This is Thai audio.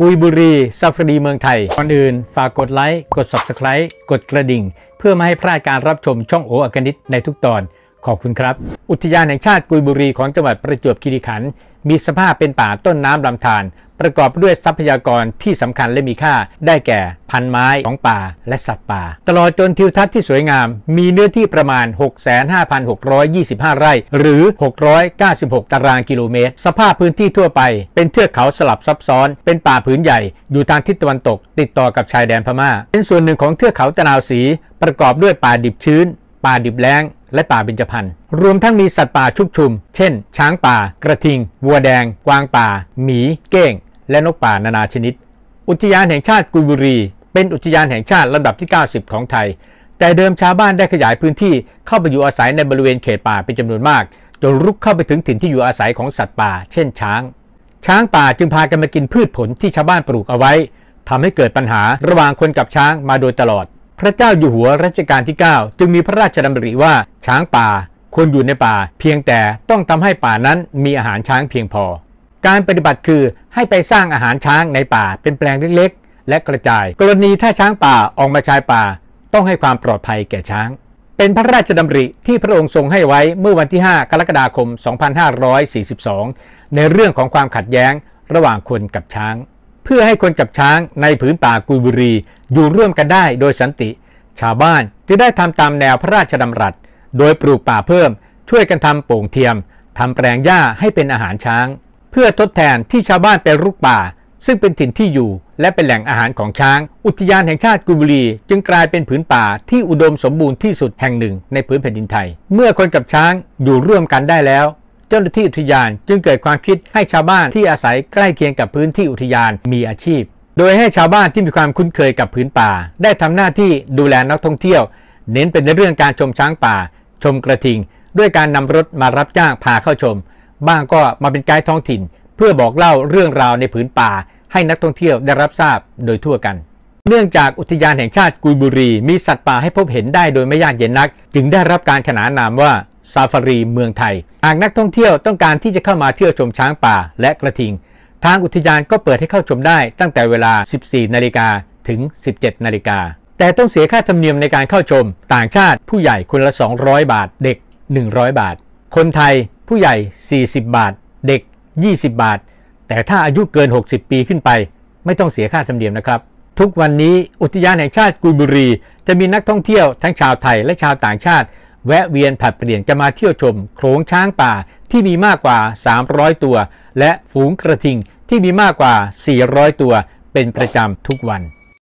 กุยบุรีซาฟารีเมืองไทยก่อนอื่น ฝากกดไลค์ กด Subscribe กดกระดิ่ง เพื่อไม่ให้พลาดการรับชมช่องโออากนิตในทุกตอน ขอบคุณครับ อุทยานแห่งชาติกุยบุรีของจังหวัดประจวบคีรีขันธ์มีสภาพเป็นป่าต้นน้ำลำธารประกอบด้วยทรัพยากรที่สำคัญและมีค่าได้แก่พันไม้ของป่าและสัตว์ป่า ตลอดจนทิวทัศน์ที่สวยงามมีเนื้อที่ประมาณ 65,625 ไร่หรือ 696 ตารางกิโลเมตร สภาพพื้นที่ทั่วไปเป็นเทือกเขาสลับซับซ้อนเป็นป่าพื้นใหญ่อยู่ทางทิศตะวันตกติดต่อกับชายแดนพมา่า เป็นส่วนหนึ่งของเทือกเขาตะนาวสีประกอบด้วยป่าดิบชื้น ป่าดิบแล้งและป่าเบญจพรรณรวมทั้งมีสัตว์ป่าชุกชุม เช่น ช้างป่า กระทิง วัวแดง กวางป่า หมี เก้ง และนกป่านานาชนิด อุทยานแห่งชาติกุยบุรี เป็นอุทยานแห่งชาติลำดับที่ 90 ของไทย แต่เดิมชาวบ้านได้ขยายพื้นที่เข้าไปอยู่อาศัยในบริเวณเขตป่าเป็นจำนวนมาก จนรุกเข้าไปถึงถิ่นที่อยู่อาศัยของสัตว์ป่า เช่น ช้าง ช้างป่าจึงพากันมากินพืชผลที่ชาวบ้านปลูกเอาไว้ทำให้เกิดปัญหาระหว่างคนกับช้างมาโดยตลอดพระเจ้าอยู่หัวรัชกาลที่ 9 จึงมีพระราชดำริว่าช้างป่าควรอยู่ในป่าเพียงแต่ต้องทำให้ป่านั้นมีอาหารช้างเพียงพอ การปฏิบัติคือให้ไปสร้างอาหารช้างในป่า เป็นแปลงเล็กๆ และกระจายกรณีถ้าช้างป่าออกมาชายป่าต้องให้ความปลอดภัยแก่ช้าง เป็นพระราชดำริที่พระองค์ทรงให้ไว้เมื่อวันที่5กรกฎาคม 2542 ในเรื่องของความขัดแย้ง ระหว่างคนกับช้างเพื่อให้คนกับช้างในผืนป่ากุยบุรีอยู่ร่วมกันได้ โดยสันติ ชาวบ้านจะได้ทำตามแนวพระราชดำรัส โดยปลูกป่าเพิ่มช่วยกันทำโป่งเทียมทำแปลงหญ้าให้เป็นอาหารช้าง เพื่อทดแทนที่ชาวบ้านไปรุกป่า ซึ่งเป็นถิ่นที่อยู่และเป็นแหล่งอาหารของช้าง อุทยานแห่งชาติกุยบุรีจึงกลายเป็นผืนป่าที่อุดมสมบูรณ์ที่สุดแห่งหนึ่งในพื้นแผ่นดินไทย เมื่อคนกับช้างอยู่ร่วมกันได้แล้วจ้าหน้าที่อุทยานจึงเกิดความคิดให้ชาวบ้านที่อาศัยใกล้เคียงกับพื้นที่อุทยานมีอาชีพ โดยให้ชาวบ้านที่มีความคุ้นเคยกับพื้นป่า ได้ทำหน้าที่ดูแลนักท่องเที่ยว เน้นเป็นในเรื่องการชมช้างป่า ชมกระทิง ด้วยการนำรถมารับจ้างพาเข้าชม บ้างก็มาเป็นไกด์ท้องถิ่น เพื่อบอกเล่าเรื่องราวในผืนป่าให้นักท่องเที่ยวได้รับทราบโดยทั่วกัน เนื่องจากอุทยานแห่งชาติกุยบุรีมีสัตว์ป่าให้พบเห็นได้โดยไม่ยากเย็นนัก จึงได้รับการขนานนามว่าซาฟารีเมืองไทย หากนักท่องเที่ยวต้องการที่จะเข้ามาเที่ยวชมช้างป่าและกระทิง ทางอุทยานก็เปิดให้เข้าชมได้ตั้งแต่เวลา 14 นาฬิกาถึง 17 นาฬิกา แต่ต้องเสียค่าธรรมเนียมในการเข้าชม ต่างชาติผู้ใหญ่คนละ 200 บาท เด็ก 100 บาท คนไทยผู้ใหญ่ 40 บาท เด็ก 20 บาท แต่ถ้าอายุเกิน 60 ปีขึ้นไป ไม่ต้องเสียค่าธรรมเนียมนะครับ ทุกวันนี้อุทยานแห่งชาติกุยบุรีจะมีนักท่องเที่ยวทั้งชาวไทยและชาวต่างชาติแวะเวียนผัดเปลี่ยนจะมาเที่ยวชมโขงช้างป่าที่มีมากกว่า 300 ตัว และฝูงกระทิงที่มีมากกว่า 400 ตัวเป็นประจำทุกวัน